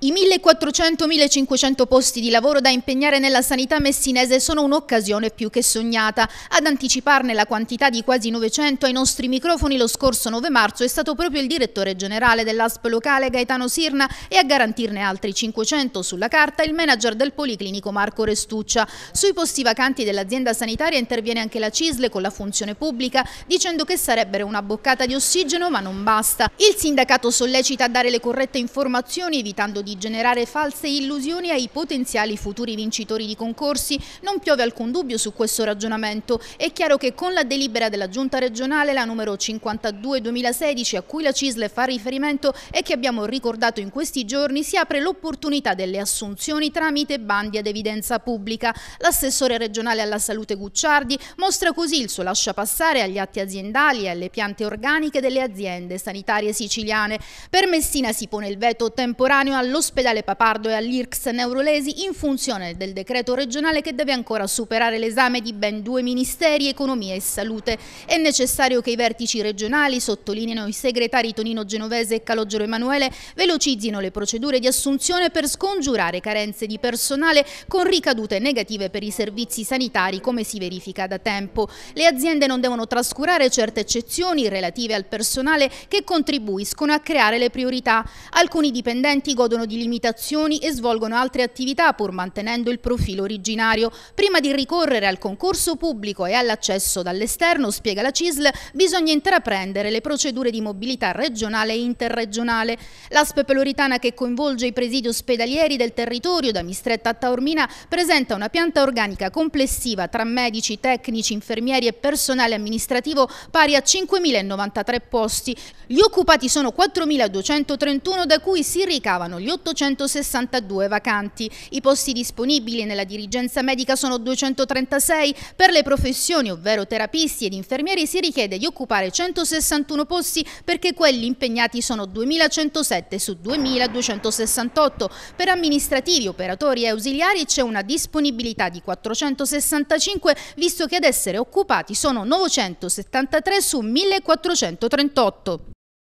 I 1400-1500 posti di lavoro da impegnare nella sanità messinese sono un'occasione più che sognata. Ad anticiparne la quantità di quasi 900 ai nostri microfoni lo scorso 9 marzo è stato proprio il direttore generale dell'ASP locale Gaetano Sirna e a garantirne altri 500 sulla carta il manager del Policlinico Marco Restuccia. Sui posti vacanti dell'azienda sanitaria interviene anche la Cisle con la funzione pubblica dicendo che sarebbero una boccata di ossigeno ma non basta. Il sindacato sollecita a dare le corrette informazioni evitando di di generare false illusioni ai potenziali futuri vincitori di concorsi. Non piove alcun dubbio su questo ragionamento. È chiaro che con la delibera della Giunta regionale, la numero 52-2016, a cui la CISLE fa riferimento e che abbiamo ricordato in questi giorni, si apre l'opportunità delle assunzioni tramite bandi ad evidenza pubblica. L'assessore regionale alla salute Gucciardi mostra così il suo lasciapassare agli atti aziendali e alle piante organiche delle aziende sanitarie siciliane. Per Messina si pone il veto temporaneo all'ordine all'ospedale Papardo e all'IRCS Neurolesi in funzione del decreto regionale che deve ancora superare l'esame di ben due ministeri, economia e salute. È necessario che i vertici regionali, sottolineano i segretari Tonino Genovese e Calogero Emanuele, velocizzino le procedure di assunzione per scongiurare carenze di personale con ricadute negative per i servizi sanitari come si verifica da tempo. Le aziende non devono trascurare certe eccezioni relative al personale che contribuiscono a creare le priorità. Alcuni dipendenti godono di limitazioni e svolgono altre attività pur mantenendo il profilo originario. Prima di ricorrere al concorso pubblico e all'accesso dall'esterno, spiega la CISL, bisogna intraprendere le procedure di mobilità regionale e interregionale. L'ASP Peloritana che coinvolge i presidi ospedalieri del territorio da Mistretta a Taormina presenta una pianta organica complessiva tra medici, tecnici, infermieri e personale amministrativo pari a 5.093 posti. Gli occupati sono 4.231 da cui si ricavano gli 862 vacanti. I posti disponibili nella dirigenza medica sono 236, per le professioni, ovvero terapisti ed infermieri, si richiede di occupare 161 posti perché quelli impegnati sono 2107 su 2268. Per amministrativi, operatori e ausiliari c'è una disponibilità di 465 visto che ad essere occupati sono 973 su 1438.